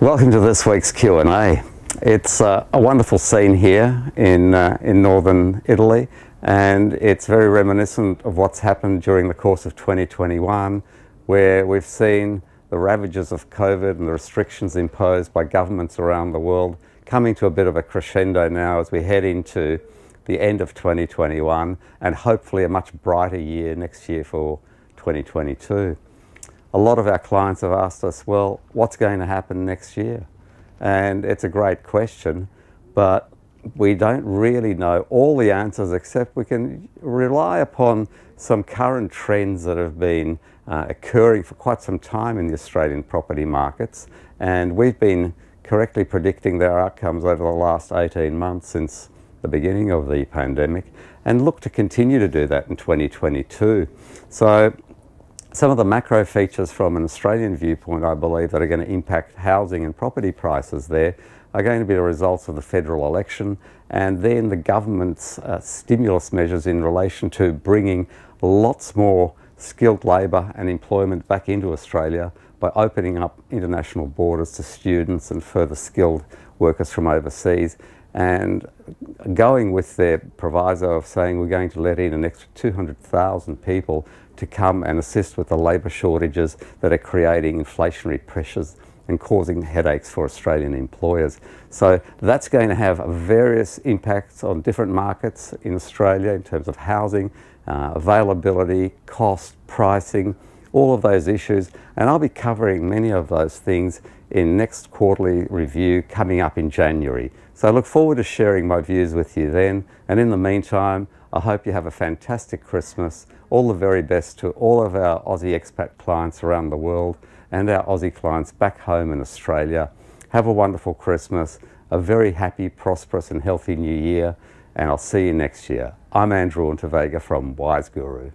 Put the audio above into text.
Welcome to this week's Q&A. It's uh, a wonderful scene here in, uh, in northern Italy and it's very reminiscent of what's happened during the course of 2021 where we've seen the ravages of COVID and the restrictions imposed by governments around the world coming to a bit of a crescendo now as we head into the end of 2021 and hopefully a much brighter year next year for 2022 a lot of our clients have asked us, well, what's going to happen next year? And it's a great question, but we don't really know all the answers except we can rely upon some current trends that have been uh, occurring for quite some time in the Australian property markets. And we've been correctly predicting their outcomes over the last 18 months since the beginning of the pandemic and look to continue to do that in 2022. So some of the macro features from an Australian viewpoint, I believe, that are going to impact housing and property prices there are going to be the results of the federal election and then the government's uh, stimulus measures in relation to bringing lots more skilled labour and employment back into Australia by opening up international borders to students and further skilled workers from overseas and going with their proviso of saying we're going to let in an extra 200,000 people to come and assist with the labour shortages that are creating inflationary pressures and causing headaches for Australian employers. So that's going to have various impacts on different markets in Australia in terms of housing, uh, availability, cost, pricing, all of those issues. And I'll be covering many of those things in next quarterly review coming up in January. So I look forward to sharing my views with you then. And in the meantime, I hope you have a fantastic Christmas. All the very best to all of our Aussie expat clients around the world and our Aussie clients back home in Australia. Have a wonderful Christmas, a very happy, prosperous, and healthy new year, and I'll see you next year. I'm Andrew Ontevega from Wise Guru.